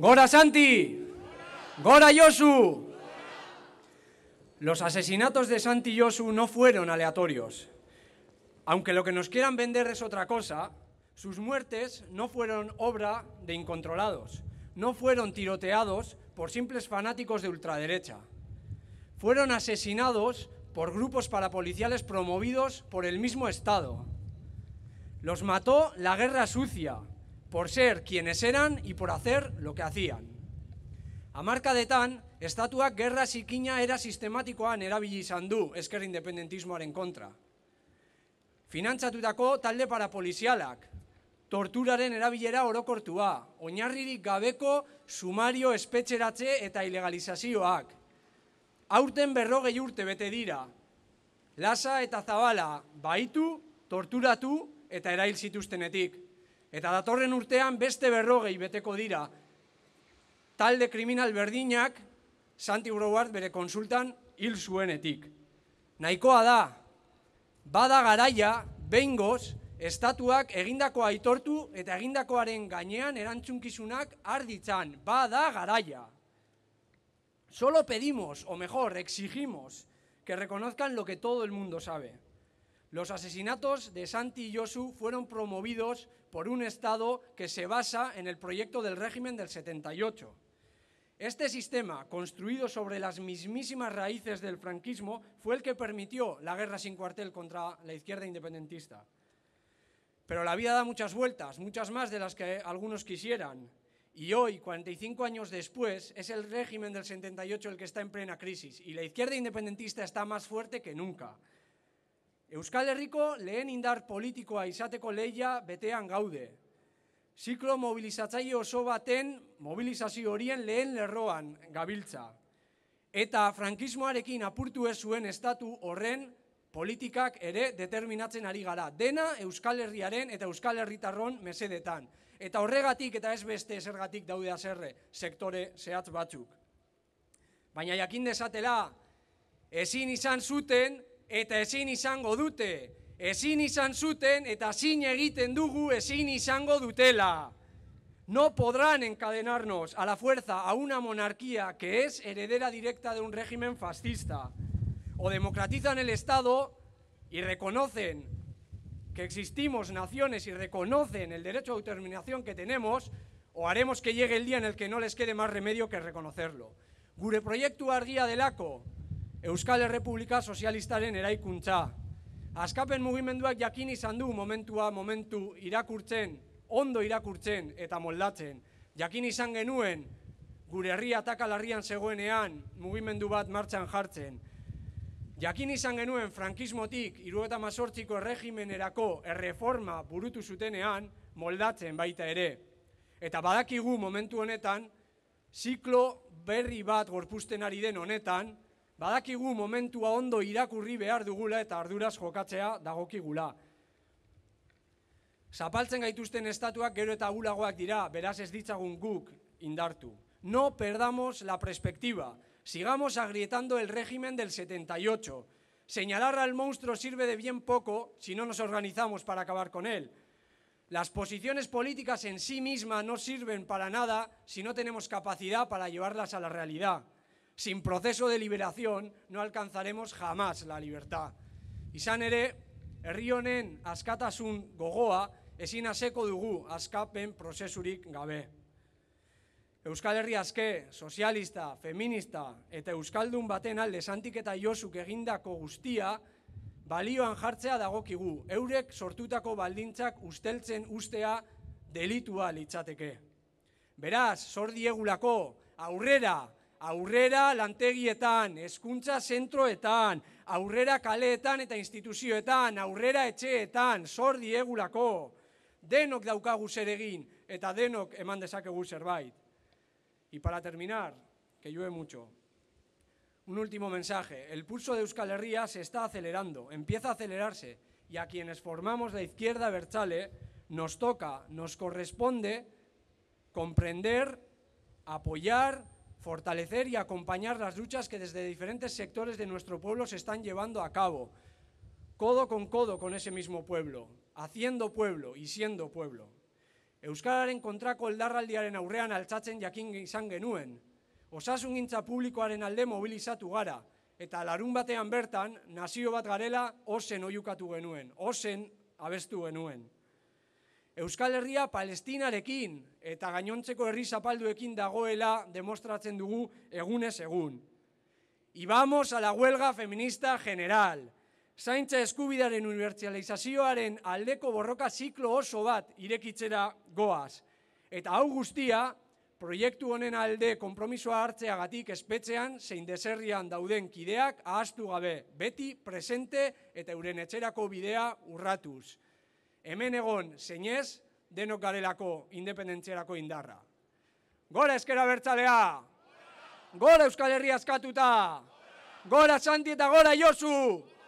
Gora Santi, Gora Yosu. Los asesinatos de Santi Yosu no fueron aleatorios. Aunque lo que nos quieran vender es otra cosa, sus muertes no fueron obra de incontrolados, no fueron tiroteados por simples fanáticos de ultraderecha. Fueron asesinados por grupos parapoliciales promovidos por el mismo Estado. Los mató la guerra sucia, por ser quienes eran y por hacer lo que hacían. Amarkadetan, estatuak gerra zikina era sistematikoan erabili izan du esker independentismoaren kontra. Finantzatutako talde para polizialak, torturaren erabilera orokortua, oinarririk gabeko sumario espetxeratze eta ilegalizazioak. Aurten berrogei urte bete dira, lasa eta zabala baitu, torturatu eta erail zituztenetik. Eta datorren urtean beste berrogei beteko dira. Talde kriminal berdinak, Santi Broward bere konsultan hil zuenetik. Nahikoa da, bada garaia, behingoz, estatuak egindako aitortu eta egindakoaren gainean erantzunkizunak arditzan, bada garaia. Solo pedimos, o mejor, exigimos, que reconozcan lo que todo el mundo sabe. Los asesinatos de Santi y Yosu fueron promovidos por un Estado que se basa en el proyecto del régimen del 78. Este sistema, construido sobre las mismísimas raíces del franquismo, fue el que permitió la guerra sin cuartel contra la izquierda independentista. Pero la vida da muchas vueltas, muchas más de las que algunos quisieran. Y hoy, 45 años después, es el régimen del 78 el que está en plena crisis y la izquierda independentista está más fuerte que nunca. Euskal Herriko lehen indar politikoa izateko leia betean gaude. Ziklo mobilizatzaile oso baten mobilizazio horien lehen lerroan gabiltza. Eta frankismoarekin apurtu ez zuen estatu horren politikak ere determinatzen ari gara. Dena Euskal Herriaren eta Euskal Herritarron mesedetan. Eta horregatik eta ez beste ezergatik daude azerre sektore zehatz batzuk. Baina jakin desatela, ezin izan zuten, eta ezin izango dute. Ezin izan zuten eta zin dugu ezin izango dutela. No podrán encadenarnos a la fuerza a una monarquía que es heredera directa de un régimen fascista. O democratizan el Estado y reconocen que existimos naciones y reconocen el derecho de autodeterminación que tenemos, o haremos que llegue el día en el que no les quede más remedio que reconocerlo. Gure proiektu argia Euskal Errepublika Sozialistaren eraikuntza. Azkapen mugimenduak jakin izan du momentua momentu irakurtzen, ondo irakurtzen eta moldatzen. Jakin izan genuen, gure herria atakalarrian zegoenean mugimendu bat martxan jartzen. Jakin izan genuen frankismotik 78 mazortziko erregimenerako erreforma burutu zutenean moldatzen baita ere. Eta badakigu momentu honetan, ziklo berri bat gorpusten ari den honetan, gero indartu. No perdamos la perspectiva, sigamos agrietando el régimen del 78. Señalar al monstruo sirve de bien poco si no nos organizamos para acabar con él. Las posiciones políticas en sí mismas no sirven para nada si no tenemos capacidad para llevarlas a la realidad. sin proceso de liberación no alcanzaremos jamás la libertad. Izan ere, herri honen askatasun gogoa ezin aseko dugu askapen prozesurik gabe. Euskal Herri azke, sozialista, feminista eta Euskaldun baten alde santik eta josuk egindako guztia, balioan jartzea dagokigu, eurek sortutako baldintzak usteltzen ustea delitua litzateke. Beraz, sor diegulako, aurrera, aurrera lantegietan, hezkuntza zentroetan, aurrera kaleetan eta instituzioetan, aurrera etxeetan, sor diegulako. Denok daukagu eta denok eman dezakegu zerbait. Y para terminar, que llueve mucho, un último mensaje. El pulso de Euskal Herria se está acelerando, empieza a acelerarse, y a quienes formamos la izquierda Berchale nos toca, nos corresponde comprender, apoyar, fortalecer y acompañar las luchas que desde diferentes sectores de nuestro pueblo se están llevando a cabo, codo con codo con ese mismo pueblo, haciendo pueblo y siendo pueblo. Euskararen kontrako eldarraldiaren aurrean altzatzen jakin izan genuen, osasun gintza publikoaren alde mobilizatu gara, eta larun batean bertan nazio bat garela osen oiukatu genuen, osen abestu genuen. Euskal Herria palestinarekin eta gainontzeko herri zapalduekin dagoela demostratzen dugu egunez egun. Ibamos a la huelga feminista general. Zaintza eskubidaren universalizazioaren aldeko borroka ziklo oso bat irekitzera goaz. Eta hau guztia, proiektu honen alde konpromisoa hartzeagatik espetzean zein deserrian dauden kideak ahaztu gabe, beti presente eta euren etxerako bidea urratuz hemen egon zeinez denok garelako independentzialako indarra. Gora ezkera bertzalea! Gora Euskal Herria askatuta! Gora Santi eta gora Iosu!